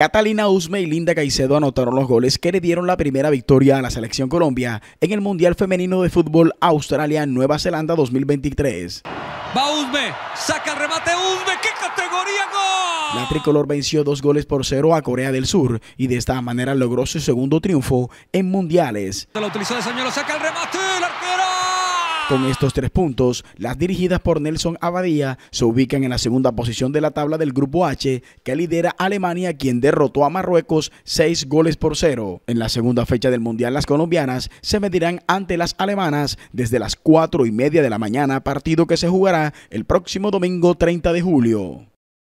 Catalina Usme y Linda Caicedo anotaron los goles que le dieron la primera victoria a la selección Colombia en el Mundial Femenino de Fútbol Australia-Nueva Zelanda 2023. Va Usme, saca el remate Usme, ¡qué categoría gol! La tricolor venció dos goles por cero a Corea del Sur y de esta manera logró su segundo triunfo en mundiales. Lo utilizó de señor, saca el remate, con estos tres puntos, las dirigidas por Nelson Abadía se ubican en la segunda posición de la tabla del Grupo H, que lidera Alemania, quien derrotó a Marruecos seis goles por cero. En la segunda fecha del Mundial, las colombianas se medirán ante las alemanas desde las cuatro y media de la mañana, partido que se jugará el próximo domingo 30 de julio.